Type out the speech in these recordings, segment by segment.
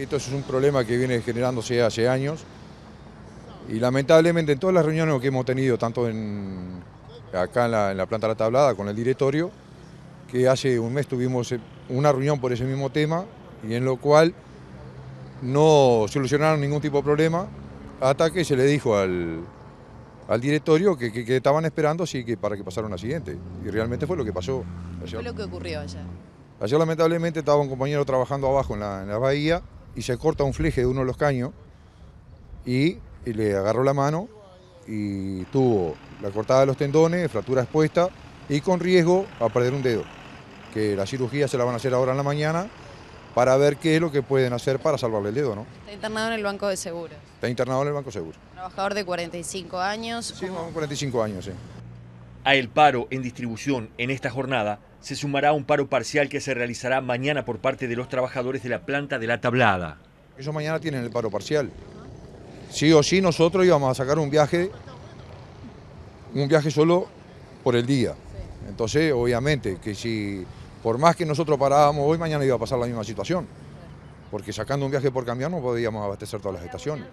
Esto es un problema que viene generándose hace años y lamentablemente en todas las reuniones que hemos tenido, tanto en, acá en la, planta de la tablada con el directorio, que hace un mes tuvimos eh, una reunión por ese mismo tema y en lo cual no solucionaron ningún tipo de problema hasta que se le dijo al, directorio que, estaban esperando que para que pasara una siguiente. Y realmente fue lo que pasó. Ayer. Fue lo que ocurrió allá? Ayer lamentablemente estaba un compañero trabajando abajo en la, en la bahía y se corta un fleje de uno de los caños y, le agarró la mano y tuvo la cortada de los tendones, fractura expuesta y con riesgo a perder un dedo. Que la cirugía se la van a hacer ahora en la mañana para ver qué es lo que pueden hacer para salvarle el dedo, ¿no? Está internado en el Banco de Seguros. Está internado en el Banco de Seguros. Trabajador de 45 años. Sí, 45 años, sí. A el paro en distribución en esta jornada se sumará un paro parcial que se realizará mañana por parte de los trabajadores de la planta de la tablada. Eso mañana tienen el paro parcial. Sí o sí nosotros íbamos a sacar un viaje, un viaje solo por el día. Entonces, obviamente, que si por más que nosotros parábamos hoy, mañana iba a pasar la misma situación. Porque sacando un viaje por cambiar no podíamos abastecer todas las estaciones.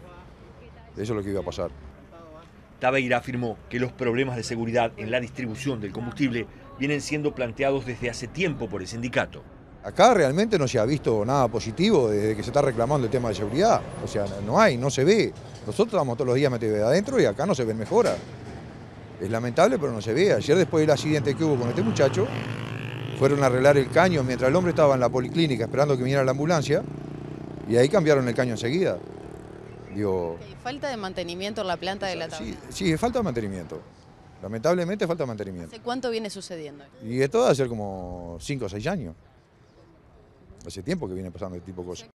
Eso es lo que iba a pasar. Tabeira afirmó que los problemas de seguridad en la distribución del combustible vienen siendo planteados desde hace tiempo por el sindicato. Acá realmente no se ha visto nada positivo desde que se está reclamando el tema de seguridad. O sea, no hay, no se ve. Nosotros estamos todos los días metidos adentro y acá no se ven mejora. Es lamentable, pero no se ve. Ayer después del accidente que hubo con este muchacho, fueron a arreglar el caño mientras el hombre estaba en la policlínica esperando que viniera la ambulancia y ahí cambiaron el caño enseguida. Digo, ¿Falta de mantenimiento en la planta de la tabla? Sí, falta de mantenimiento. Lamentablemente falta de mantenimiento. ¿Hace cuánto viene sucediendo? Y esto a ser como 5 o 6 años. Hace tiempo que viene pasando este tipo de cosas.